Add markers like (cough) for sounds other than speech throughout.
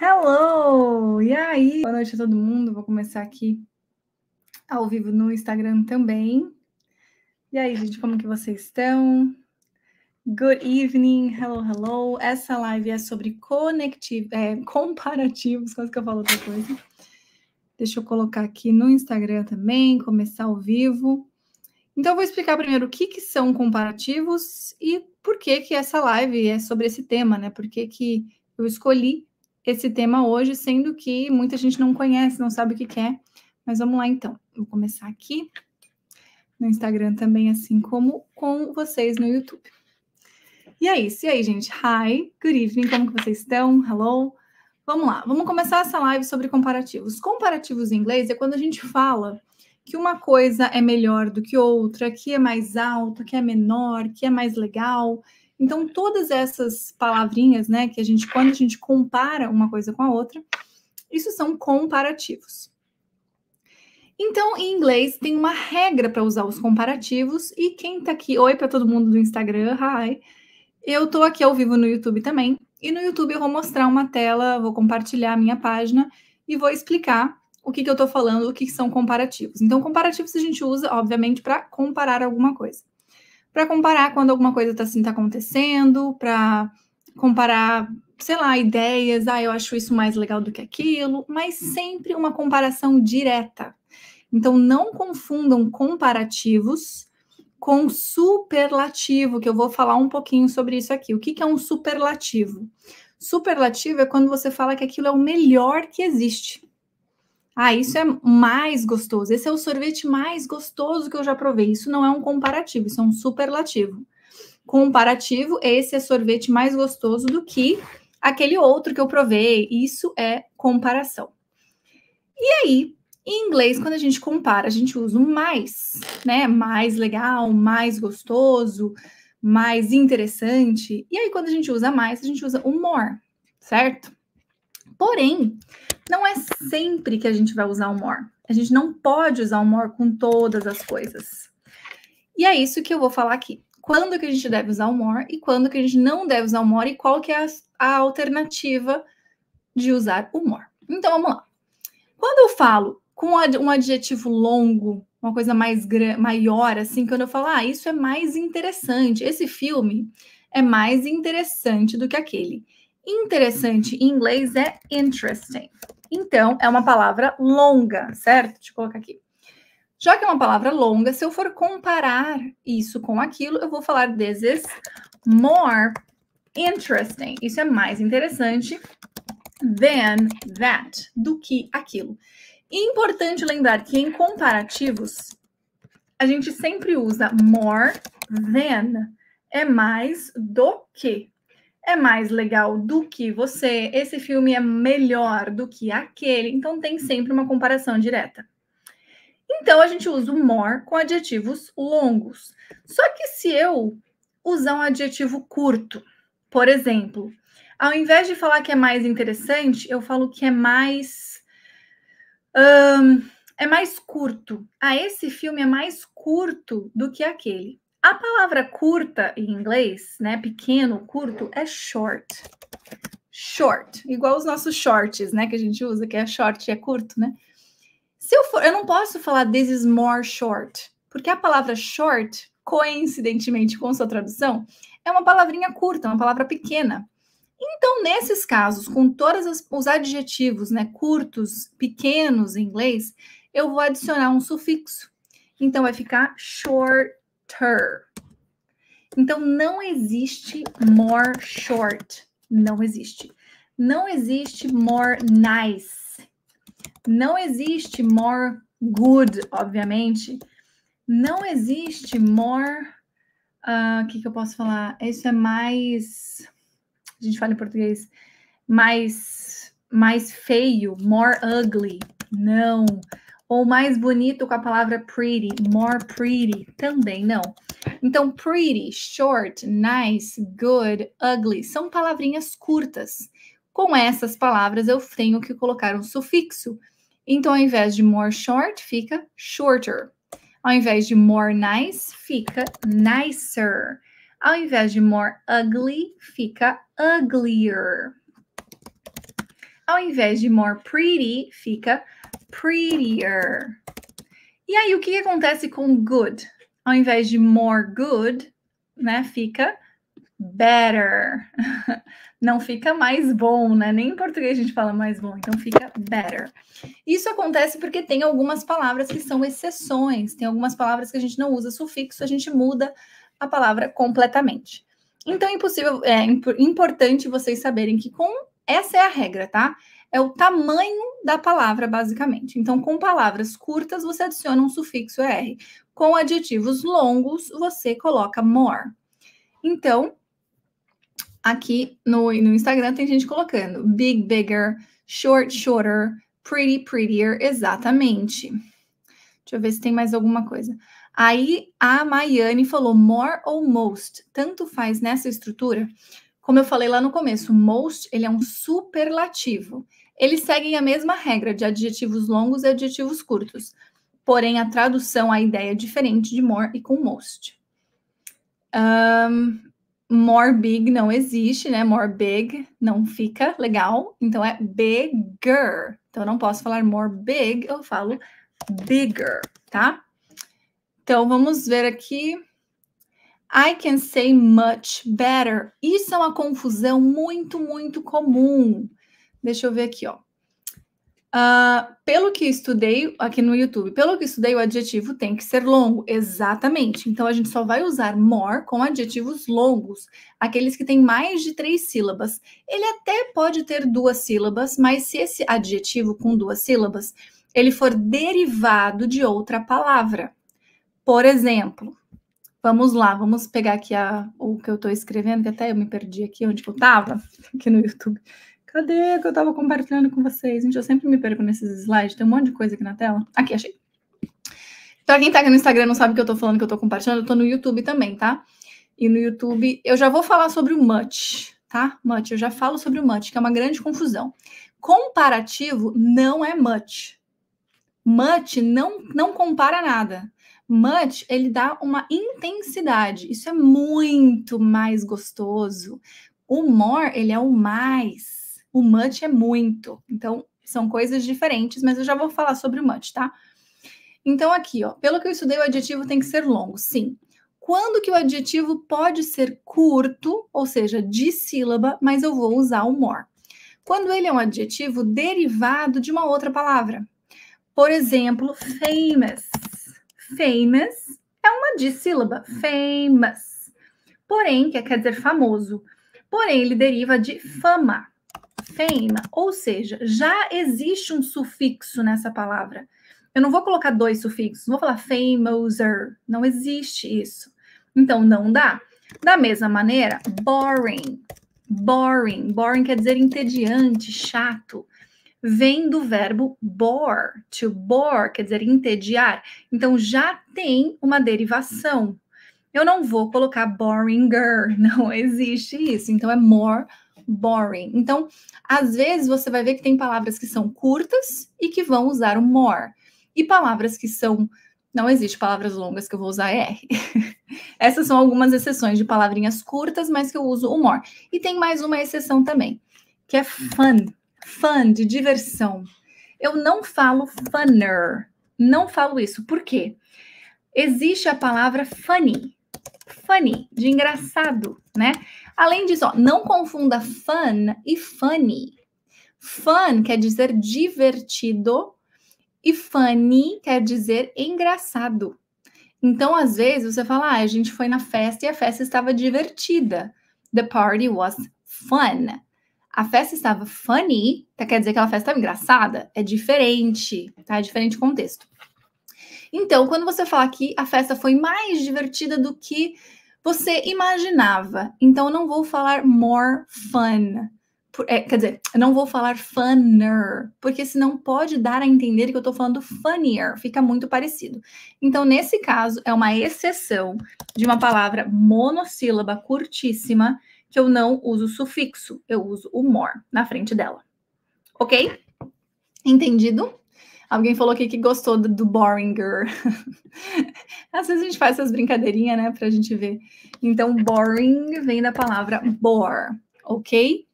Hello! E aí? Boa noite a todo mundo. Vou começar aqui ao vivo no Instagram também. E aí, gente, como que vocês estão? Good evening, hello, hello. Essa live é sobre conectiv... É, comparativos, quase que eu falo outra coisa. Deixa eu colocar aqui no Instagram também, começar ao vivo. Então, eu vou explicar primeiro o que, que são comparativos e por que, que essa live é sobre esse tema, né? Por que, que eu escolhi esse tema hoje, sendo que muita gente não conhece, não sabe o que quer. É. Mas vamos lá então. Vou começar aqui no Instagram também, assim como com vocês no YouTube. E é isso. E aí, gente? Hi, good evening, como que vocês estão? Hello. Vamos lá, vamos começar essa live sobre comparativos. Comparativos em inglês é quando a gente fala que uma coisa é melhor do que outra, que é mais alta, que é menor, que é mais legal, então, todas essas palavrinhas, né, que a gente, quando a gente compara uma coisa com a outra, isso são comparativos. Então, em inglês, tem uma regra para usar os comparativos. E quem está aqui, oi para todo mundo do Instagram, hi. Eu estou aqui ao vivo no YouTube também. E no YouTube eu vou mostrar uma tela, vou compartilhar a minha página e vou explicar o que, que eu estou falando, o que, que são comparativos. Então, comparativos a gente usa, obviamente, para comparar alguma coisa para comparar quando alguma coisa está assim tá acontecendo, para comparar, sei lá, ideias, ah, eu acho isso mais legal do que aquilo, mas sempre uma comparação direta. Então não confundam comparativos com superlativo, que eu vou falar um pouquinho sobre isso aqui. O que, que é um superlativo? Superlativo é quando você fala que aquilo é o melhor que existe. Ah, isso é mais gostoso. Esse é o sorvete mais gostoso que eu já provei. Isso não é um comparativo, isso é um superlativo. Comparativo, esse é sorvete mais gostoso do que aquele outro que eu provei. Isso é comparação. E aí, em inglês, quando a gente compara, a gente usa o mais, né? Mais legal, mais gostoso, mais interessante. E aí, quando a gente usa mais, a gente usa o more, certo? Porém, não é sempre que a gente vai usar o more. A gente não pode usar o more com todas as coisas. E é isso que eu vou falar aqui. Quando que a gente deve usar o more e quando que a gente não deve usar o more e qual que é a, a alternativa de usar o more. Então vamos lá. Quando eu falo com um adjetivo longo, uma coisa mais maior, assim, quando eu falo, ah, isso é mais interessante, esse filme é mais interessante do que aquele. Interessante em inglês é interesting. Então, é uma palavra longa, certo? Deixa eu colocar aqui. Já que é uma palavra longa, se eu for comparar isso com aquilo, eu vou falar this is more interesting. Isso é mais interessante than that, do que aquilo. É importante lembrar que em comparativos, a gente sempre usa more than, é mais do que é mais legal do que você, esse filme é melhor do que aquele, então tem sempre uma comparação direta. Então a gente usa o more com adjetivos longos. Só que se eu usar um adjetivo curto, por exemplo, ao invés de falar que é mais interessante, eu falo que é mais. é mais curto. Ah, esse filme é mais curto do que aquele. A palavra curta em inglês, né? Pequeno, curto, é short. Short, igual os nossos shorts, né? Que a gente usa, que é short, é curto, né? Se eu for, eu não posso falar this is more short, porque a palavra short, coincidentemente com sua tradução, é uma palavrinha curta, uma palavra pequena. Então, nesses casos, com todos os adjetivos, né, curtos, pequenos em inglês, eu vou adicionar um sufixo. Então, vai ficar short, shorter. Então não existe more short, não existe. Não existe more nice. Não existe more good, obviamente. Não existe more. O uh, ah, que, que eu posso falar? Isso é mais. A gente fala em português. Mais, mais feio, more ugly. Não. Não ou mais bonito com a palavra pretty, more pretty, também não. Então, pretty, short, nice, good, ugly são palavrinhas curtas. Com essas palavras eu tenho que colocar um sufixo. Então, ao invés de more short, fica shorter. Ao invés de more nice, fica nicer. Ao invés de more ugly, fica uglier. Ao invés de more pretty, fica prettier. E aí, o que, acontece com good? Ao invés de more good, né, fica better. (laughs) Não fica mais bom, né? Nem em português a gente fala mais bom, então fica better. Isso acontece porque tem algumas palavras que são exceções, tem algumas palavras que a gente não usa sufixo, a gente muda a palavra completamente. Então, é impossível, é importante vocês saberem que com essa é a regra, tá? é o tamanho da palavra, basicamente. Então, com palavras curtas, você adiciona um sufixo er. Com adjetivos longos, você coloca more. Então, aqui no, no Instagram tem gente colocando big, bigger, short, shorter, pretty, prettier, exatamente. Deixa eu ver se tem mais alguma coisa. Aí a Maiane falou more ou most. Tanto faz nessa estrutura. Como eu falei lá no começo, most ele é um superlativo. Eles seguem a mesma regra de adjetivos longos e adjetivos curtos, porém a tradução, a ideia é diferente de more e com most. Um, more big não existe, né? More big não fica legal, então é bigger. Então eu não posso falar more big, eu falo bigger, tá? Então vamos ver aqui. I can say much better. Isso é uma confusão muito, muito comum. Deixa eu ver aqui, ó. Uh, pelo que estudei aqui no YouTube, pelo que estudei, o adjetivo tem que ser longo, exatamente. Então a gente só vai usar more com adjetivos longos, aqueles que têm mais de três sílabas. Ele até pode ter duas sílabas, mas se esse adjetivo com duas sílabas ele for derivado de outra palavra, por exemplo, Vamos lá, vamos pegar aqui a, o que eu estou escrevendo, que até eu me perdi aqui onde eu estava, (laughs) aqui no YouTube. Cadê que eu estava compartilhando com vocês? Gente, eu sempre me perco nesses slides, tem um monte de coisa aqui na tela. Aqui, achei. Para quem está aqui no Instagram não sabe o que eu estou falando, que eu estou compartilhando, eu estou no YouTube também, tá? E no YouTube eu já vou falar sobre o MUT, tá? MUT, eu já falo sobre o MUT, que é uma grande confusão. Comparativo não é MUT. MUT não, não compara nada. Much, ele dá uma intensidade. Isso é muito mais gostoso. O more, ele é o mais. O much é muito. Então, são coisas diferentes, mas eu já vou falar sobre o much, tá? Então, aqui, ó, pelo que eu estudei, o adjetivo tem que ser longo, sim. Quando que o adjetivo pode ser curto, ou seja, de sílaba, mas eu vou usar o more? Quando ele é um adjetivo derivado de uma outra palavra. Por exemplo, famous famous é uma dissílaba, hum. famous. Porém, que quer dizer famoso. Porém, ele deriva de hum. fama, fama, ou seja, já existe um sufixo nessa palavra. Eu não vou colocar dois sufixos, não vou falar famouser, não existe isso. Então, não dá. Da mesma maneira, boring, boring, boring quer dizer entediante, chato vem do verbo bore, to bore, quer dizer entediar. Então já tem uma derivação. Eu não vou colocar boringer, (laughs) não existe isso. Então é more boring. Então, às vezes você vai ver que tem palavras que são curtas e que vão usar o more. E palavras que são não existe palavras longas que eu vou usar R. (laughs) Essas são algumas exceções de palavrinhas curtas, mas que eu uso o more. E tem mais uma exceção também, que é fun. Fun, de diversão. Eu não falo funner. Não falo isso. Por quê? Existe a palavra funny. Funny, de engraçado, né? Além disso, ó, não confunda fun e funny. Fun quer dizer divertido e funny quer dizer engraçado. Então, às vezes, você fala, ah, a gente foi na festa e a festa estava divertida. The party was fun a festa estava funny, tá, quer dizer que a festa estava engraçada, é diferente, tá? É diferente o contexto. Então, quando você fala que a festa foi mais divertida do que você imaginava, então eu não vou falar more fun. É, quer dizer, eu não vou falar funner, porque senão pode dar a entender que eu estou falando funnier, fica muito parecido. Então, nesse caso, é uma exceção de uma palavra monossílaba curtíssima que eu não uso sufixo, eu uso o more na frente dela. Ok? Entendido? Alguém falou aqui que gostou do, do Boringer. (laughs) Às vezes a gente faz essas brincadeirinhas, né, pra gente ver. Então, boring vem da palavra bore, ok?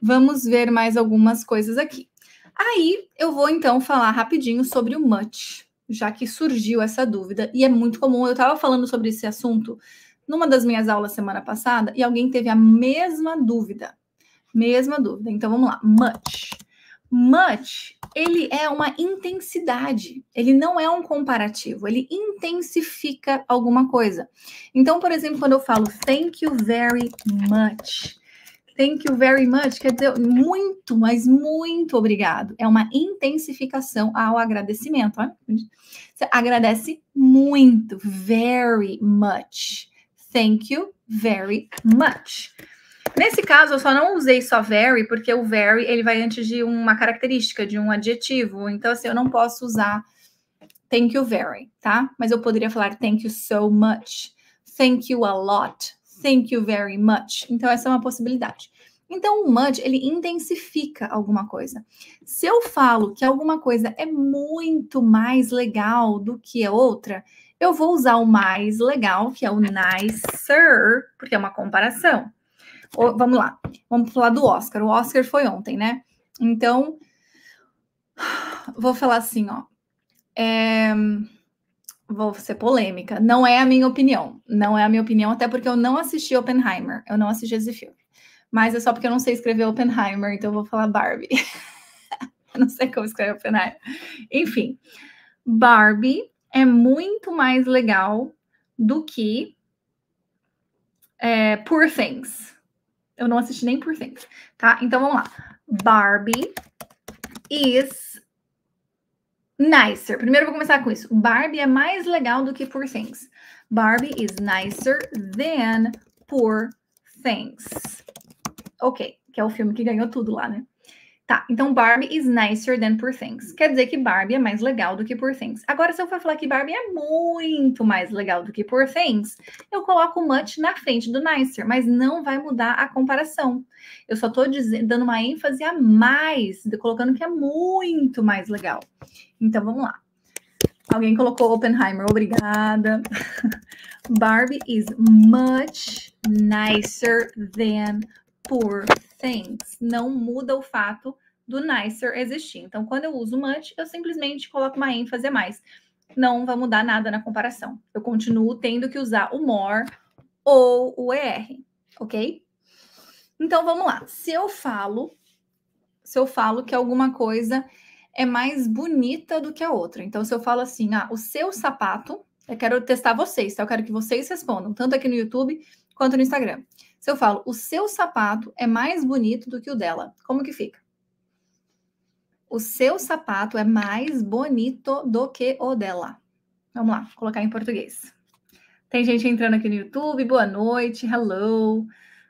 Vamos ver mais algumas coisas aqui. Aí eu vou então falar rapidinho sobre o much, já que surgiu essa dúvida e é muito comum. Eu estava falando sobre esse assunto numa das minhas aulas semana passada e alguém teve a mesma dúvida. Mesma dúvida. Então vamos lá. Much. Much, ele é uma intensidade, ele não é um comparativo, ele intensifica alguma coisa. Então, por exemplo, quando eu falo thank you very much, thank you very much quer dizer muito, mas muito obrigado. É uma intensificação ao agradecimento. Você agradece muito, very much. Thank you very much. Nesse caso, eu só não usei só very, porque o very ele vai antes de uma característica, de um adjetivo. Então, assim, eu não posso usar thank you very, tá? Mas eu poderia falar thank you so much, thank you a lot, thank you very much. Então, essa é uma possibilidade. Então, o much, ele intensifica alguma coisa. Se eu falo que alguma coisa é muito mais legal do que a outra, eu vou usar o mais legal, que é o nicer, porque é uma comparação. O, vamos lá, vamos falar do Oscar. O Oscar foi ontem, né? Então, vou falar assim, ó. É, vou ser polêmica. Não é a minha opinião. Não é a minha opinião, até porque eu não assisti Oppenheimer. Eu não assisti esse filme. Mas é só porque eu não sei escrever Oppenheimer, então eu vou falar Barbie. (laughs) não sei como escrever Oppenheimer. Enfim, Barbie é muito mais legal do que é, Poor Things. Eu não assisti nem Poor Things, tá? Então vamos lá. Barbie is nicer. Primeiro eu vou começar com isso. Barbie é mais legal do que Poor Things. Barbie is nicer than Poor Things. Ok, que é o filme que ganhou tudo lá, né? Tá, então Barbie is nicer than Poor Things. Quer dizer que Barbie é mais legal do que Poor Things. Agora, se eu for falar que Barbie é muito mais legal do que Poor Things, eu coloco much na frente do nicer, mas não vai mudar a comparação. Eu só estou dando uma ênfase a mais, colocando que é muito mais legal. Então, vamos lá. Alguém colocou Oppenheimer, obrigada. (laughs) Barbie is much nicer than poor things. Não muda o fato do nicer existir. Então, quando eu uso much, eu simplesmente coloco uma ênfase a mais. Não vai mudar nada na comparação. Eu continuo tendo que usar o more ou o er, ok? Então, vamos lá. Se eu falo, se eu falo que alguma coisa é mais bonita do que a outra. Então, se eu falo assim, ah, o seu sapato, eu quero testar vocês, tá? Eu quero que vocês respondam, tanto aqui no YouTube quanto no Instagram. Se eu falo, o seu sapato é mais bonito do que o dela, como que fica? O seu sapato é mais bonito do que o dela. Vamos lá, vou colocar em português. Tem gente entrando aqui no YouTube, boa noite, hello.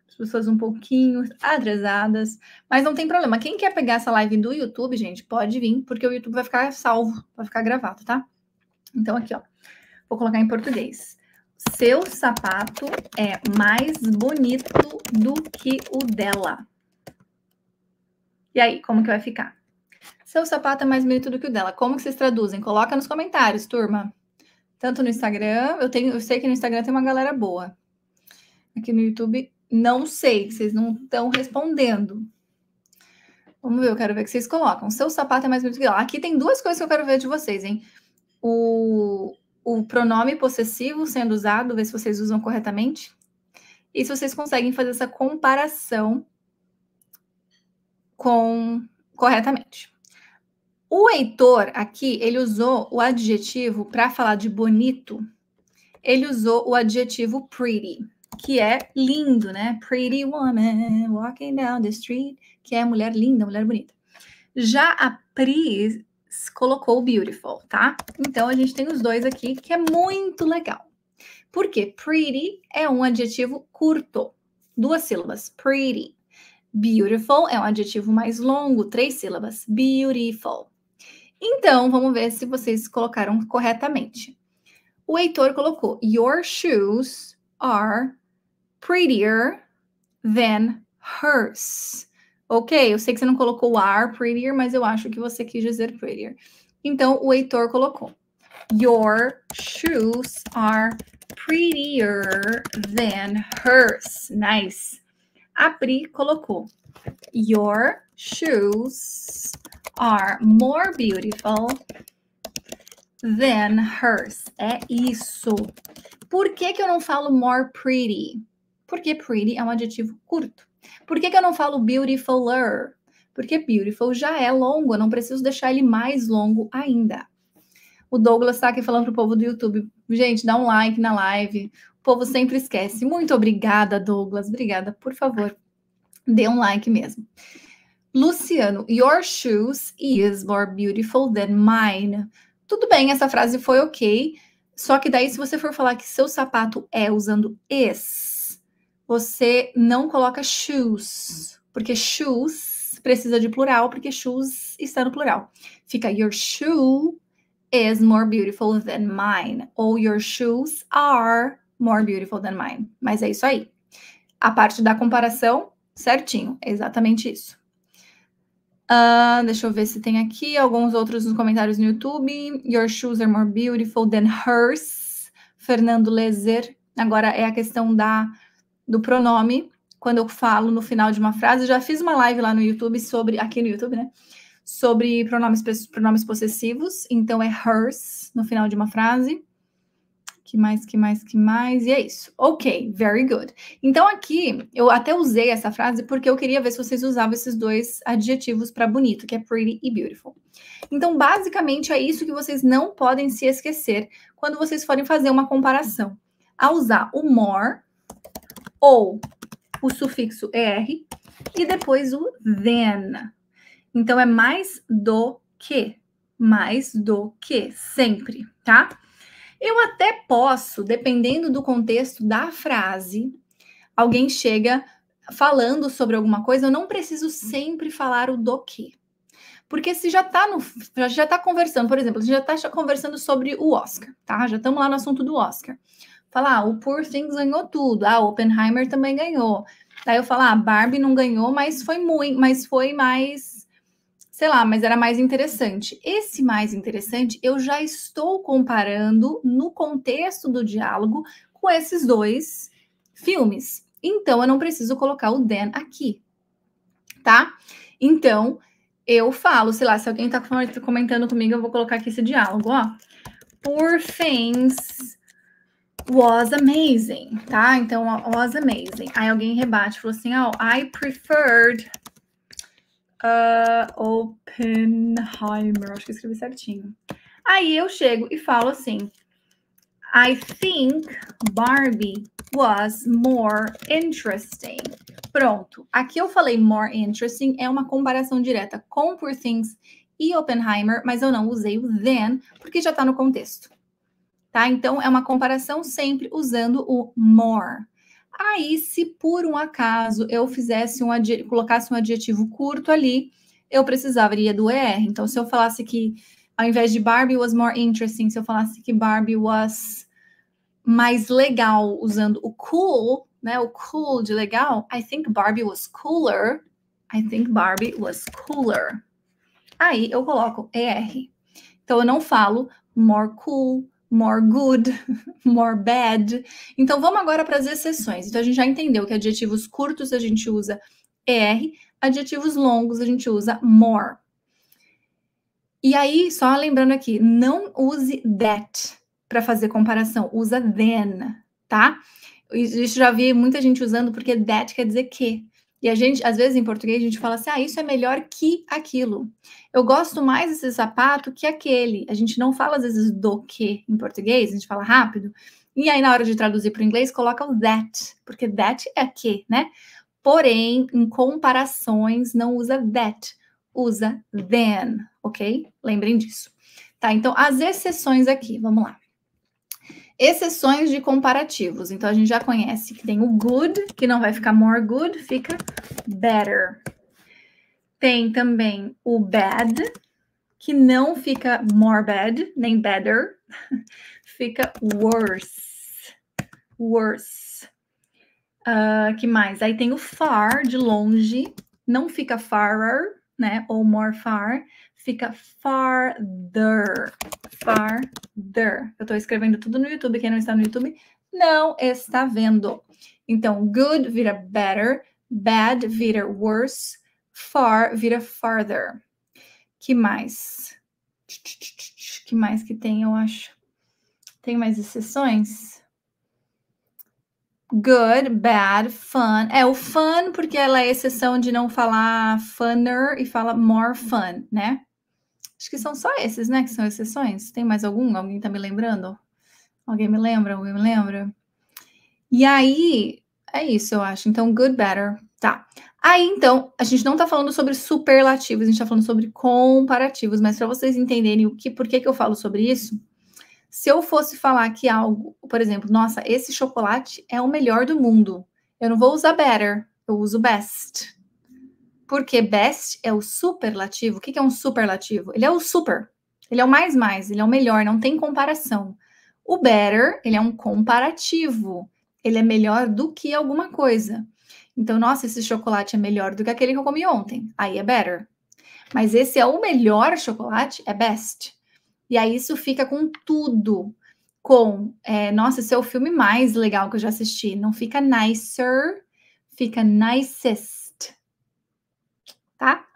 As pessoas um pouquinho atrasadas, mas não tem problema. Quem quer pegar essa live do YouTube, gente, pode vir, porque o YouTube vai ficar salvo, vai ficar gravado, tá? Então aqui, ó. Vou colocar em português. Seu sapato é mais bonito do que o dela. E aí, como que vai ficar? Seu sapato é mais bonito do que o dela. Como que vocês traduzem? Coloca nos comentários, turma. Tanto no Instagram, eu tenho, eu sei que no Instagram tem uma galera boa. Aqui no YouTube, não sei, vocês não estão respondendo. Vamos ver, eu quero ver o que vocês colocam. Seu sapato é mais bonito que ela. Aqui tem duas coisas que eu quero ver de vocês, hein? O, o pronome possessivo sendo usado, ver se vocês usam corretamente. E se vocês conseguem fazer essa comparação com corretamente. O Heitor aqui, ele usou o adjetivo para falar de bonito. Ele usou o adjetivo pretty, que é lindo, né? Pretty woman walking down the street, que é mulher linda, mulher bonita. Já a Pri colocou colocou Beautiful, tá? Então a gente tem os dois aqui, que é muito legal. Porque pretty é um adjetivo curto, duas sílabas, pretty. Beautiful é um adjetivo mais longo, três sílabas, beautiful. Então, vamos ver se vocês colocaram corretamente. O Heitor colocou: Your shoes are prettier than hers. Ok, eu sei que você não colocou o are prettier, mas eu acho que você quis dizer prettier. Então, o Heitor colocou. Your shoes are prettier than hers. Nice. A Pri colocou. Your shoes are more beautiful than hers. É isso. Por que, que eu não falo more pretty? Porque pretty é um adjetivo curto. Por que, que eu não falo beautifuler? Porque beautiful já é longo, eu não preciso deixar ele mais longo ainda. O Douglas está aqui falando para o povo do YouTube. Gente, dá um like na live. O povo sempre esquece. Muito obrigada, Douglas. Obrigada. Por favor, dê um like mesmo. Luciano, your shoes is more beautiful than mine. Tudo bem, essa frase foi ok. Só que daí, se você for falar que seu sapato é usando is, você não coloca shoes, porque shoes precisa de plural, porque shoes está no plural. Fica your shoe is more beautiful than mine, ou your shoes are more beautiful than mine. Mas é isso aí. A parte da comparação, certinho, é exatamente isso. Uh, deixa eu ver se tem aqui alguns outros nos comentários no YouTube. Your shoes are more beautiful than hers. Fernando Lezer. Agora é a questão da do pronome quando eu falo no final de uma frase. Eu já fiz uma live lá no YouTube sobre, aqui no YouTube, né? Sobre pronomes, pronomes possessivos. Então é hers no final de uma frase. Que mais, que mais, que mais? E é isso. Ok, very good. Então aqui eu até usei essa frase porque eu queria ver se vocês usavam esses dois adjetivos para bonito, que é pretty e beautiful. Então basicamente é isso que vocês não podem se esquecer quando vocês forem fazer uma comparação. A usar o more ou o sufixo er e depois o then. Então é mais do que, mais do que, sempre, tá? Eu até posso, dependendo do contexto da frase, alguém chega falando sobre alguma coisa, eu não preciso sempre falar o do que. Porque se já tá no já, já tá conversando, por exemplo, já tá conversando sobre o Oscar, tá? Já estamos lá no assunto do Oscar falar, ah, o Poor Things ganhou tudo, ah, Oppenheimer também ganhou. Daí eu falo, ah, Barbie não ganhou, mas foi muito, mas foi mais, sei lá, mas era mais interessante. Esse mais interessante eu já estou comparando no contexto do diálogo com esses dois filmes. Então eu não preciso colocar o Dan aqui, tá? Então eu falo, sei lá, se alguém está comentando comigo, eu vou colocar aqui esse diálogo, ó. Poor things was amazing, tá? Então, was amazing. Aí alguém rebate, falou assim, oh, I preferred uh, Oppenheimer. Acho que escrevi certinho. Aí eu chego e falo assim, I think Barbie was more interesting. Pronto. Aqui eu falei more interesting, é uma comparação direta com Poor Things e Oppenheimer, mas eu não usei o then, porque já está no contexto tá? Então é uma comparação sempre usando o more. Aí, se por um acaso eu fizesse um colocasse um adjetivo curto ali, eu precisaria do er. Então, se eu falasse que ao invés de Barbie was more interesting, se eu falasse que Barbie was mais legal usando o cool, né? O cool de legal. I think Barbie was cooler. I think Barbie was cooler. Aí eu coloco ER. Então eu não falo more cool, more good, (laughs) more bad. Então vamos agora para as exceções. Então a gente já entendeu que adjetivos curtos a gente usa er, adjetivos longos a gente usa more. E aí, só lembrando aqui, não use that para fazer comparação, usa then, tá? Isso já vi muita gente usando porque that quer dizer que. E a gente, às vezes em português, a gente fala assim: ah, isso é melhor que aquilo. Eu gosto mais desse sapato que aquele. A gente não fala, às vezes, do que em português, a gente fala rápido. E aí, na hora de traduzir para o inglês, coloca o that, porque that é que, né? Porém, em comparações, não usa that, usa then, ok? Lembrem disso. Tá, então, as exceções aqui, vamos lá. Exceções de comparativos. Então, a gente já conhece que tem o good, que não vai ficar more good, fica better. Tem também o bad, que não fica more bad, nem better, (laughs) fica worse. Worse. Uh, que mais? Aí tem o far, de longe, não fica farer, né? Ou more far, fica farther. Farther. Eu estou escrevendo tudo no YouTube. Quem não está no YouTube não está vendo. Então, good vira better, bad vira worse, far vira farther. Que mais? Que mais que tem, eu acho? Tem mais exceções? Good, bad, fun. É o fun, porque ela é exceção de não falar funner e fala more fun, né? Acho que são só esses, né? Que são exceções. Tem mais algum? Alguém tá me lembrando? Alguém me lembra? Alguém me lembra? E aí, é isso, eu acho. Então, good, better. Tá. Aí, então, a gente não tá falando sobre superlativos, a gente tá falando sobre comparativos, mas para vocês entenderem o que, por que, que eu falo sobre isso, se eu fosse falar que algo, por exemplo, nossa, esse chocolate é o melhor do mundo, eu não vou usar better, eu uso best. Porque best é o superlativo. O que é um superlativo? Ele é o super, ele é o mais mais, ele é o melhor, não tem comparação. O better, ele é um comparativo, ele é melhor do que alguma coisa. Então, nossa, esse chocolate é melhor do que aquele que eu comi ontem, aí é better. Mas esse é o melhor chocolate, é best. E aí isso fica com tudo. Com, é, nossa, esse é o filme mais legal que eu já assisti. Não fica nicer, fica nicest. Tá?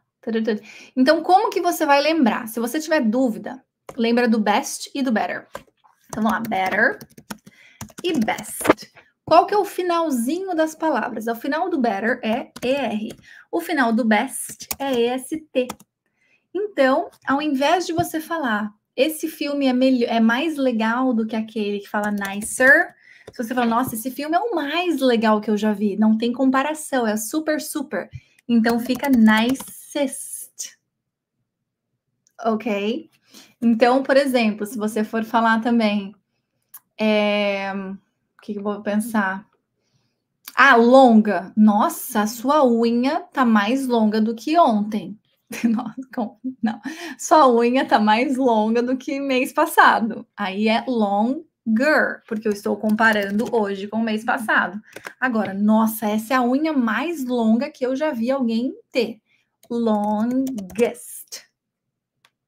Então, como que você vai lembrar? Se você tiver dúvida, lembra do best e do better. Então, vamos lá. Better e best. Qual que é o finalzinho das palavras? É o final do better é ER. O final do best é EST. Então, ao invés de você falar esse filme é, melhor, é mais legal do que aquele que fala nicer. Se você fala, nossa, esse filme é o mais legal que eu já vi, não tem comparação, é super, super. Então fica nicest. Ok? Então, por exemplo, se você for falar também. É... O que, eu vou pensar? Ah, longa. Nossa, a sua unha tá mais longa do que ontem. (laughs) não, sua unha tá mais longa do que mês passado. Aí é longer, porque eu estou comparando hoje com o mês uhum. passado. Agora, nossa, essa é a unha mais longa que eu já vi alguém ter. Longest.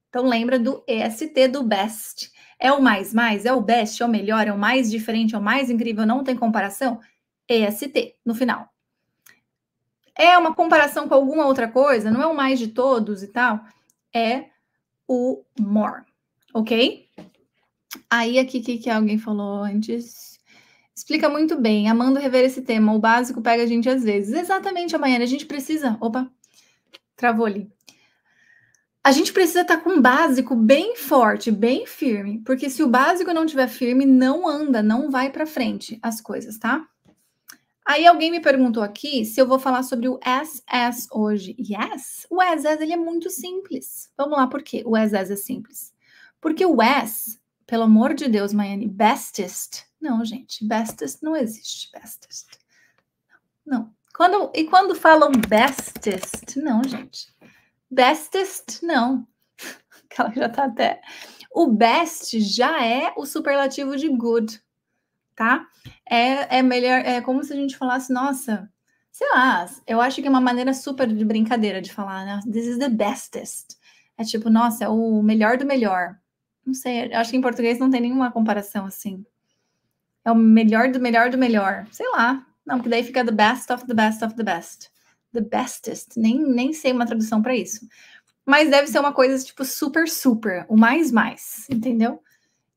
Então lembra do EST do best. É o mais mais, é o best, é o melhor, é o mais diferente, é o mais incrível, não tem comparação? EST no final é uma comparação com alguma outra coisa, não é o mais de todos e tal, é o more, ok? Aí aqui que, que alguém falou antes. Explica muito bem, amando rever esse tema. O básico pega a gente às vezes. Exatamente, amanhã a gente precisa. Opa, travou ali. A gente precisa estar tá com um básico bem forte, bem firme, porque se o básico não tiver firme, não anda, não vai para frente as coisas, tá? Aí alguém me perguntou aqui se eu vou falar sobre o SS hoje. Yes, o SS ele é muito simples. Vamos lá, por quê? O SS é simples. Porque o S, pelo amor de Deus, Maiane, bestest. Não, gente, bestest não existe, bestest. Não. Quando, e quando falam bestest, não, gente. Bestest, não. (laughs) Ela já tá até. O best já é o superlativo de good tá? É, é melhor, é como se a gente falasse, nossa, sei lá, eu acho que é uma maneira super de brincadeira de falar, né? This is the bestest. É tipo, nossa, é o melhor do melhor. Não sei, acho que em português não tem nenhuma comparação assim. É o melhor do melhor do melhor. Sei lá. Não, porque daí fica the best of the best of the best. The bestest. Nem, nem sei uma tradução para isso. Mas deve ser uma coisa tipo super, super. O mais, mais. Entendeu?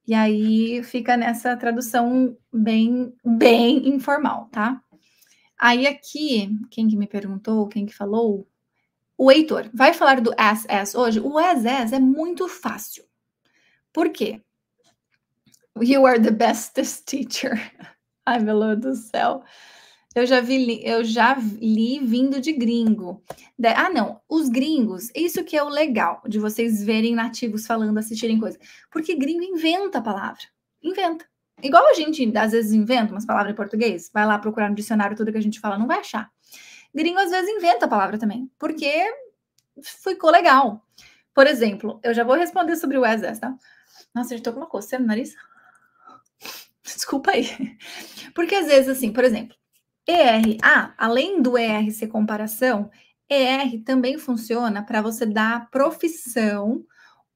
E aí fica nessa tradução bem, bem informal, tá? Aí aqui, quem que me perguntou, quem que falou? O Heitor, vai falar do as as hoje? O as as é muito fácil. Por quê? You are the bestest teacher. (laughs) Ai, meu Deus do céu. Eu já vi, eu já li vindo de gringo. De, ah, não, os gringos, isso que é o legal de vocês verem nativos falando, assistirem coisas. Porque gringo inventa a palavra. Inventa. Igual a gente às vezes inventa umas palavras em português, vai lá procurar no dicionário tudo que a gente fala, não vai achar. Gringo às vezes inventa a palavra também, porque ficou legal. Por exemplo, eu já vou responder sobre o Exas, tá? Nossa, eu já tô com uma coceira no nariz. Desculpa aí. Porque às vezes, assim, por exemplo, ER, ah, além do ER ser comparação, ER também funciona para você dar profissão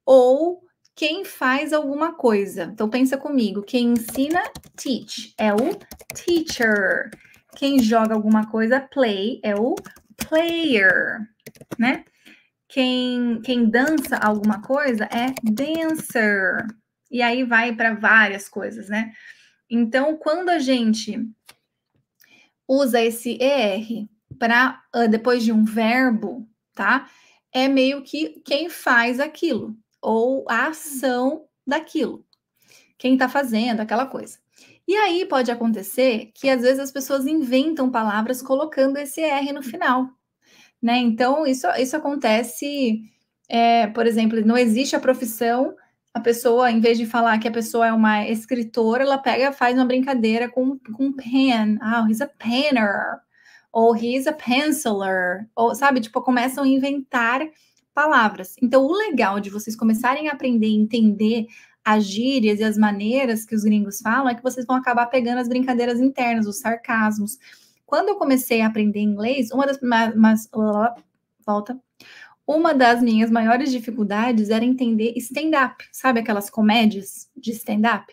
ou quem faz alguma coisa. Então pensa comigo, quem ensina, teach, é o teacher. Quem joga alguma coisa, play, é o player, né? Quem, quem dança alguma coisa é dancer. E aí vai para várias coisas, né? Então, quando a gente usa esse ER para ah, depois de um verbo, tá? É meio que quem faz aquilo ou a ação daquilo. Quem está fazendo aquela coisa. E aí pode acontecer que às vezes as pessoas inventam palavras colocando esse R er no final, né? Então isso, isso acontece, é, por exemplo, não existe a profissão a pessoa, em vez de falar que a pessoa é uma escritora, ela pega, faz uma brincadeira com, com pen. Ah, oh, he's a penner. Ou he's a penciler. Ou, sabe, tipo, começam a inventar palavras. Então, o legal de vocês começarem a aprender e entender as gírias e as maneiras que os gringos falam é que vocês vão acabar pegando as brincadeiras internas, os sarcasmos. Quando eu comecei a aprender inglês, uma das. Mas, mas volta uma das minhas maiores dificuldades era entender stand-up, sabe aquelas comédias de stand-up?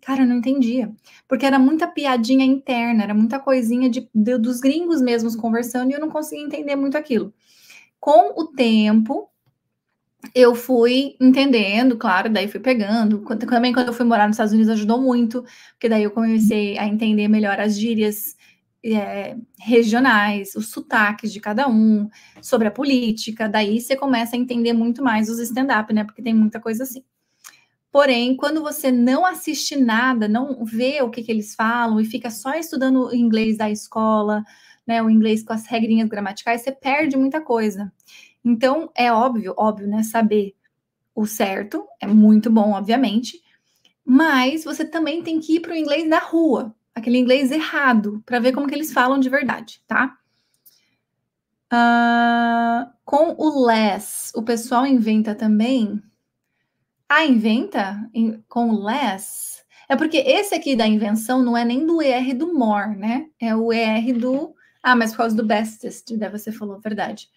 Cara, eu não entendia, porque era muita piadinha interna, era muita coisinha de, de, dos gringos mesmos conversando e eu não conseguia entender muito aquilo. Com o tempo, eu fui entendendo, claro, daí fui pegando. Também quando eu fui morar nos Estados Unidos ajudou muito, porque daí eu comecei a entender melhor as gírias é, regionais, os sotaques de cada um, sobre a política, daí você começa a entender muito mais os stand-up, né? Porque tem muita coisa assim. Porém, quando você não assiste nada, não vê o que, que eles falam e fica só estudando o inglês da escola, né, o inglês com as regrinhas gramaticais, você perde muita coisa. Então, é óbvio, óbvio, né? Saber o certo é muito bom, obviamente, mas você também tem que ir para o inglês da rua aquele inglês errado para ver como que eles falam de verdade, tá? Uh, com o less, o pessoal inventa também. Ah, inventa In, com o less. É porque esse aqui da invenção não é nem do ER do more, né? É o ER do. Ah, mas por causa do bestest, daí né, você falou a verdade.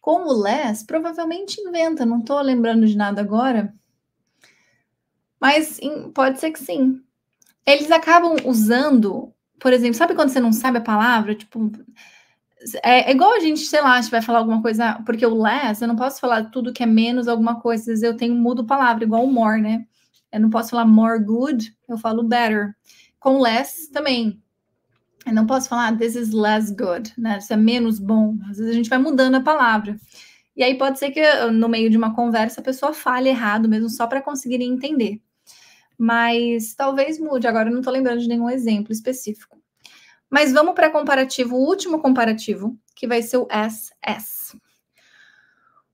Com o less, provavelmente inventa, não estou lembrando de nada agora. Mas pode ser que sim eles acabam usando, por exemplo, sabe quando você não sabe a palavra? Tipo, é, é igual a gente, sei lá, a gente vai falar alguma coisa, porque o less, eu não posso falar tudo que é menos alguma coisa, às vezes eu tenho mudo palavra, igual o more, né? Eu não posso falar more good, eu falo better. Com less também. Eu não posso falar ah, this is less good, né? Isso é menos bom. Às vezes a gente vai mudando a palavra. E aí pode ser que no meio de uma conversa a pessoa fale errado mesmo só para conseguir entender mas talvez mude. Agora eu não estou lembrando de nenhum exemplo específico. Mas vamos para comparativo, o último comparativo, que vai ser o SS.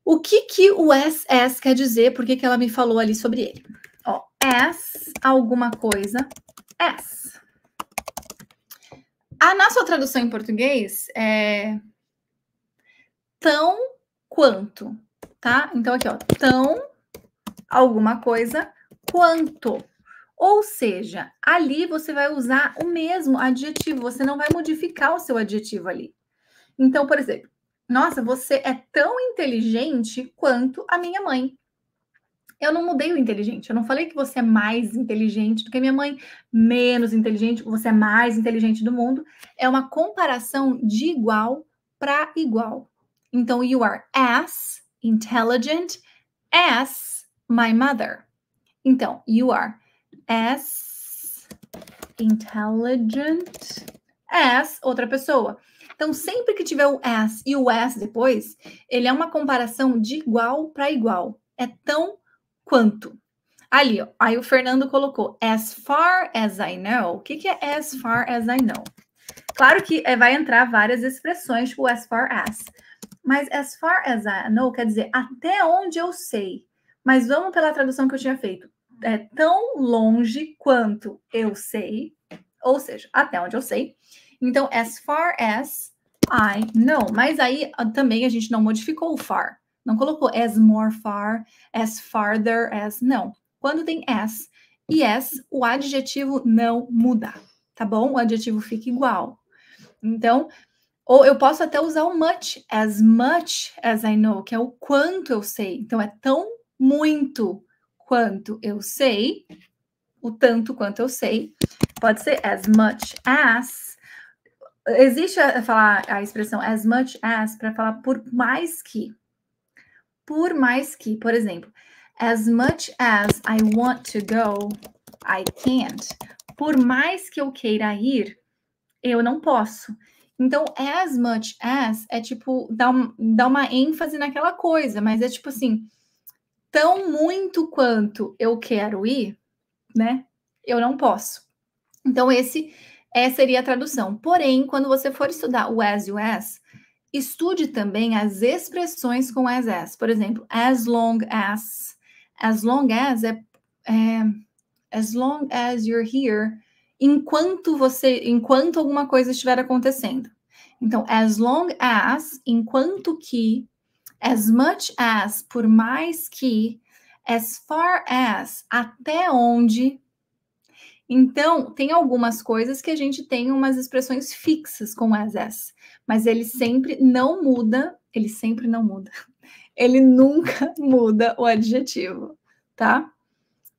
O que, que o SS quer dizer? Por que, que ela me falou ali sobre ele? Ó, S, alguma coisa, S. Ah, na sua tradução em português, é tão quanto, tá? Então, aqui, ó, tão alguma coisa quanto. Ou seja, ali você vai usar o mesmo adjetivo, você não vai modificar o seu adjetivo ali. Então, por exemplo, nossa, você é tão inteligente quanto a minha mãe. Eu não mudei o inteligente, eu não falei que você é mais inteligente do que a minha mãe, menos inteligente, você é mais inteligente do mundo. É uma comparação de igual para igual. Então, you are as intelligent as my mother. Então, you are as intelligent as outra pessoa. Então, sempre que tiver o as e o as depois, ele é uma comparação de igual para igual. É tão quanto. Ali, ó, aí o Fernando colocou as far as I know. O que, que é as far as I know? Claro que é, vai entrar várias expressões, tipo as far as. Mas as far as I know quer dizer até onde eu sei. Mas vamos pela tradução que eu tinha feito é, tão longe quanto eu sei, ou seja, até onde eu sei. Então, as far as I know. Mas aí ah, também a gente não modificou o far. Não colocou as more far, as farther, as. Não. Quando tem as e as, o adjetivo não muda, tá bom? O adjetivo fica igual. Então, ou eu posso até usar o much, as much as I know, que é o quanto eu sei. Então, é tão muito quanto eu sei, o tanto quanto eu sei, pode ser as much as. Existe a, a falar a expressão as much as para falar por mais que. Por mais que, por exemplo, as much as I want to go, I can't. Por mais que eu queira ir, eu não posso. Então, as much as é tipo, dá, um, dá uma ênfase naquela coisa, mas é tipo assim, tão muito quanto eu quero ir, né? Eu não posso. Então, esse é, seria a tradução. Porém, quando você for estudar o as e o as, estude também as expressões com as as. Por exemplo, as long as. As long as é, é as long as you're here, enquanto você, enquanto alguma coisa estiver acontecendo. Então, as long as, enquanto que, as much as, por mais que, as far as, até onde. Então, tem algumas coisas que a gente tem umas expressões fixas com as as, mas ele sempre não muda, ele sempre não muda. Ele nunca (laughs) muda o adjetivo, tá?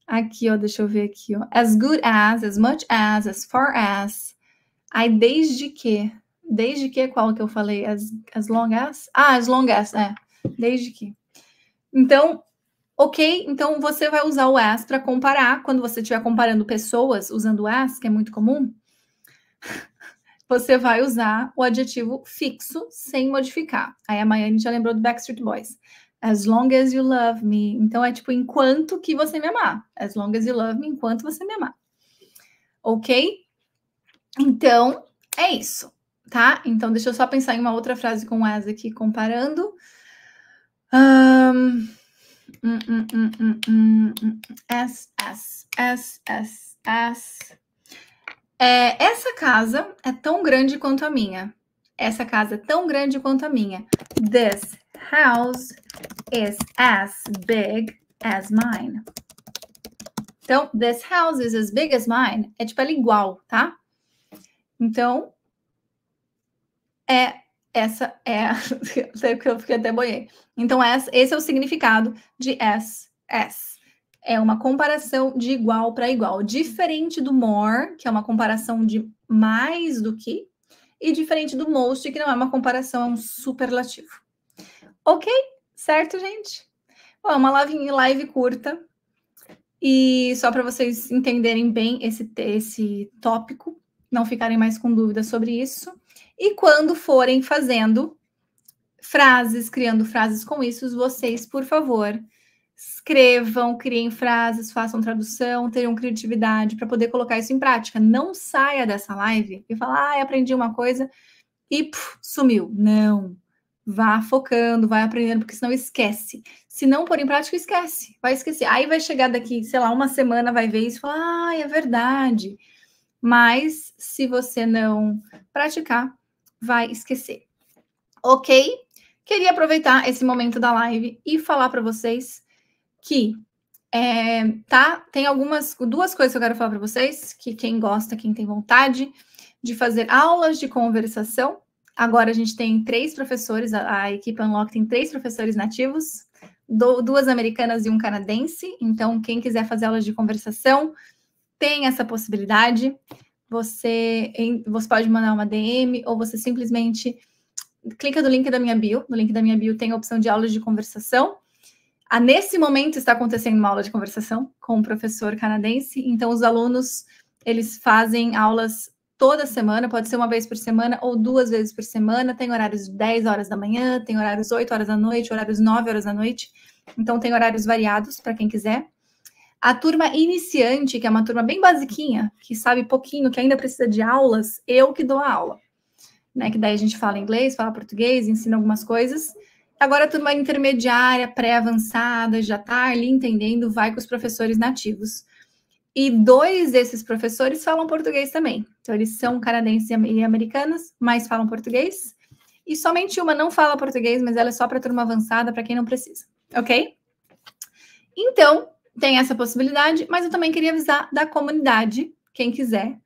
Aqui, ó, deixa eu ver aqui, ó. As good as, as much as, as far as. Aí, desde que? Desde que é qual que eu falei? As, as long as? Ah, as long as, é. Desde que. Então, ok, então você vai usar o as para comparar. Quando você estiver comparando pessoas usando o as, que é muito comum, (laughs) você vai usar o adjetivo fixo sem modificar. Aí a Maiane já lembrou do Backstreet Boys. As long as you love me. Então é tipo enquanto que você me amar. As long as you love me, enquanto você me amar. Ok? Então é isso, tá? Então deixa eu só pensar em uma outra frase com as aqui comparando. Um, hum, hum, hum, S, S, S, S, S. É, essa casa é tão grande quanto a minha. Essa casa é tão grande quanto a minha. This house is as big as mine. Então, this house is as big as mine é tipo ela é igual, tá? Então, é essa é a. (laughs) É que eu fiquei até boiei. Então, esse é o significado de as. É uma comparação de igual para igual. Diferente do more, que é uma comparação de mais do que, e diferente do most, que não é uma comparação, é um superlativo. Ok? Certo, gente? Bom, é uma live, live curta. E só para vocês entenderem bem esse, esse tópico, não ficarem mais com dúvidas sobre isso. E quando forem fazendo frases, criando frases com isso, vocês, por favor, escrevam, criem frases, façam tradução, tenham criatividade para poder colocar isso em prática. Não saia dessa live e falar, ah, aprendi uma coisa e puf, sumiu. Não. Vá focando, vai aprendendo, porque senão esquece. Se não pôr em prática, esquece. Vai esquecer. Aí vai chegar daqui, sei lá, uma semana, vai ver isso e falar, ah, é verdade. Mas se você não praticar, vai esquecer. Ok? Queria aproveitar esse momento da live e falar para vocês que é, tá, tem algumas duas coisas que eu quero falar para vocês, que quem gosta, quem tem vontade de fazer aulas de conversação. Agora a gente tem três professores, a, a equipe Unlock tem três professores nativos, do, duas americanas e um canadense. Então, quem quiser fazer aulas de conversação, tem essa possibilidade você, você pode mandar uma DM ou você simplesmente clica no link da minha bio. No link da minha bio tem a opção de aulas de conversação. Ah, nesse momento está acontecendo uma aula de conversação com um professor canadense. Então, os alunos eles fazem aulas toda semana, pode ser uma vez por semana ou duas vezes por semana. Tem horários de 10 horas da manhã, tem horários 8 horas da noite, horários 9 horas da noite. Então, tem horários variados para quem quiser. A turma iniciante, que é uma turma bem basiquinha, que sabe pouquinho, que ainda precisa de aulas, eu que dou a aula. Né? Que daí a gente fala inglês, fala português, ensina algumas coisas. Agora a turma intermediária, pré-avançada, já está ali entendendo, vai com os professores nativos. E dois desses professores falam português também. Então eles são canadenses e americanas, mas falam português. E somente uma não fala português, mas ela é só para turma avançada, para quem não precisa, ok? Então, tem essa possibilidade, mas eu também queria avisar da comunidade, quem quiser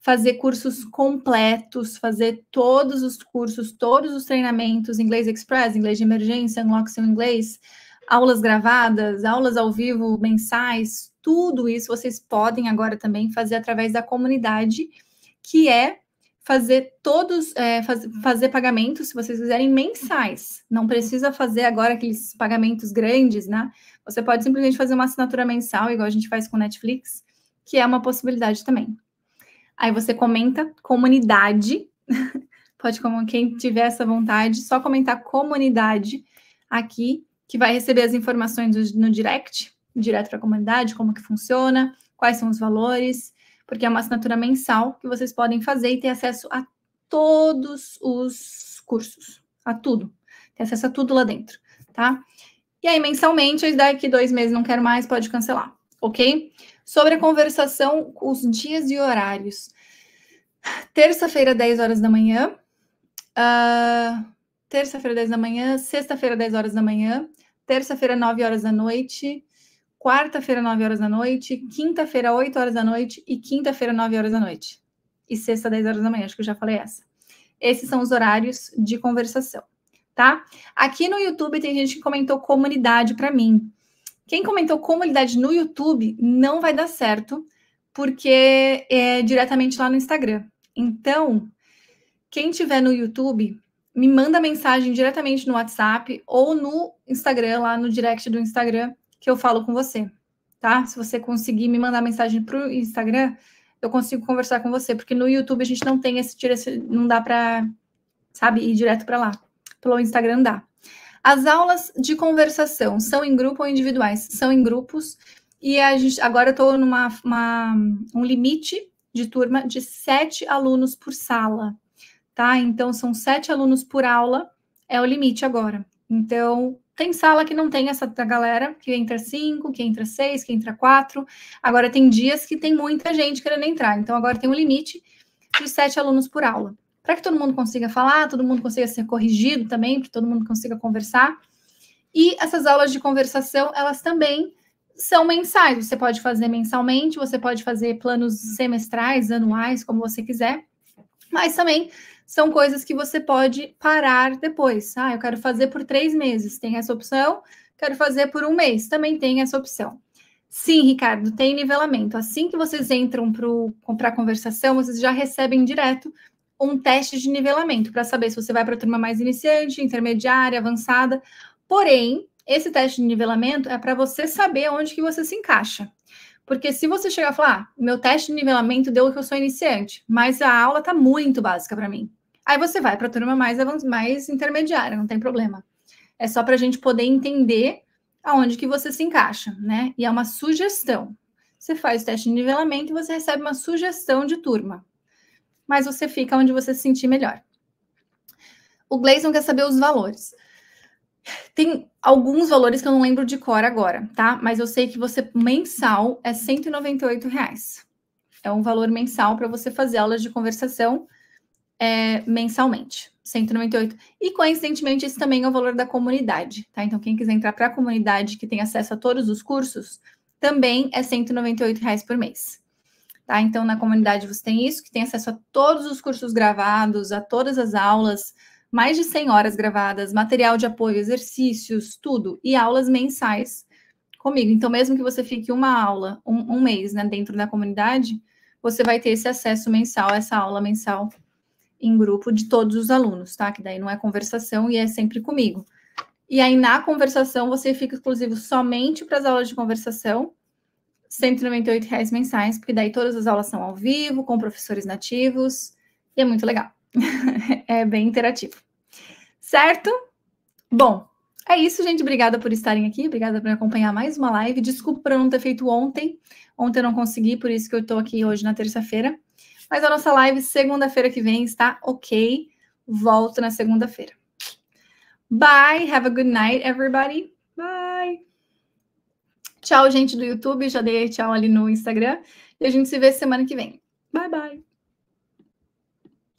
fazer cursos completos, fazer todos os cursos, todos os treinamentos, inglês express, inglês de emergência, unlock seu inglês, aulas gravadas, aulas ao vivo, mensais, tudo isso vocês podem agora também fazer através da comunidade, que é fazer todos, é, faz, fazer pagamentos, se vocês quiserem, mensais. Não precisa fazer agora aqueles pagamentos grandes, né? Você pode simplesmente fazer uma assinatura mensal, igual a gente faz com Netflix, que é uma possibilidade também. Aí você comenta comunidade, (laughs) pode como quem tiver essa vontade, só comentar comunidade aqui, que vai receber as informações no direct, direto para a comunidade, como que funciona, quais são os valores, porque é uma assinatura mensal que vocês podem fazer e ter acesso a todos os cursos, a tudo. Tem acesso a tudo lá dentro, tá? E aí, mensalmente, daqui dois meses não quero mais, pode cancelar, ok? Sobre a conversação, os dias e horários. Terça-feira, 10 horas da manhã. Uh, terça-feira, 10 da manhã. Sexta-feira, 10 horas da manhã. Terça-feira, 9 horas da noite quarta-feira, 9 horas da noite, quinta-feira, 8 horas da noite e quinta-feira, 9 horas da noite. E sexta, 10 horas da manhã, acho que eu já falei essa. Esses são os horários de conversação, tá? Aqui no YouTube tem gente que comentou comunidade para mim. Quem comentou comunidade no YouTube não vai dar certo, porque é diretamente lá no Instagram. Então, quem tiver no YouTube, me manda mensagem diretamente no WhatsApp ou no Instagram, lá no direct do Instagram, que eu falo com você, tá? Se você conseguir me mandar mensagem para o Instagram, eu consigo conversar com você, porque no YouTube a gente não tem esse direcionamento, não dá para, sabe, ir direto para lá. Pelo Instagram dá. As aulas de conversação são em grupo ou individuais? São em grupos. E a gente, agora eu estou numa uma, um limite de turma de sete alunos por sala, tá? Então são sete alunos por aula é o limite agora. Então tem sala que não tem essa galera, que entra cinco, que entra seis, que entra quatro. Agora tem dias que tem muita gente querendo entrar. Então agora tem um limite de sete alunos por aula. Para que todo mundo consiga falar, todo mundo consiga ser corrigido também, para todo mundo consiga conversar. E essas aulas de conversação, elas também são mensais. Você pode fazer mensalmente, você pode fazer planos semestrais, anuais, como você quiser. Mas também são coisas que você pode parar depois. Ah, eu quero fazer por três meses, tem essa opção. Quero fazer por um mês, também tem essa opção. Sim, Ricardo, tem nivelamento. Assim que vocês entram para a conversação, vocês já recebem direto um teste de nivelamento para saber se você vai para a turma mais iniciante, intermediária, avançada. Porém, esse teste de nivelamento é para você saber onde que você se encaixa. Porque se você chegar e falar, ah, meu teste de nivelamento deu que eu sou iniciante, mas a aula está muito básica para mim. Aí você vai para a turma mais, mais intermediária, não tem problema. É só para a gente poder entender aonde que você se encaixa, né? E é uma sugestão. Você faz o teste de nivelamento e você recebe uma sugestão de turma. Mas você fica onde você se sentir melhor. O Gleison quer saber os valores. Tem alguns valores que eu não lembro de cor agora, tá? Mas eu sei que você mensal é 198 reais. É um valor mensal para você fazer aulas de conversação é, mensalmente. 198. E coincidentemente, esse também é o valor da comunidade, tá? Então, quem quiser entrar para a comunidade que tem acesso a todos os cursos, também é 198 reais por mês. Tá? Então, na comunidade você tem isso, que tem acesso a todos os cursos gravados, a todas as aulas, mais de 100 horas gravadas, material de apoio, exercícios, tudo, e aulas mensais comigo. Então, mesmo que você fique uma aula, um, um mês né, dentro da comunidade, você vai ter esse acesso mensal, essa aula mensal em grupo de todos os alunos, tá? Que daí não é conversação e é sempre comigo. E aí, na conversação, você fica exclusivo somente para as aulas de conversação, R$ reais mensais, porque daí todas as aulas são ao vivo, com professores nativos, e é muito legal. (laughs) é bem interativo. Certo? Bom, é isso, gente. Obrigada por estarem aqui. Obrigada por me acompanhar mais uma live. Desculpa por não ter feito ontem. Ontem eu não consegui, por isso que eu estou aqui hoje na terça-feira. Mas a nossa live, segunda-feira que vem, está ok. Volto na segunda-feira. Bye. Have a good night, everybody. Bye. Tchau, gente do YouTube. Já dei tchau ali no Instagram. E a gente se vê semana que vem. Bye, bye.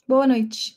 Boa noite.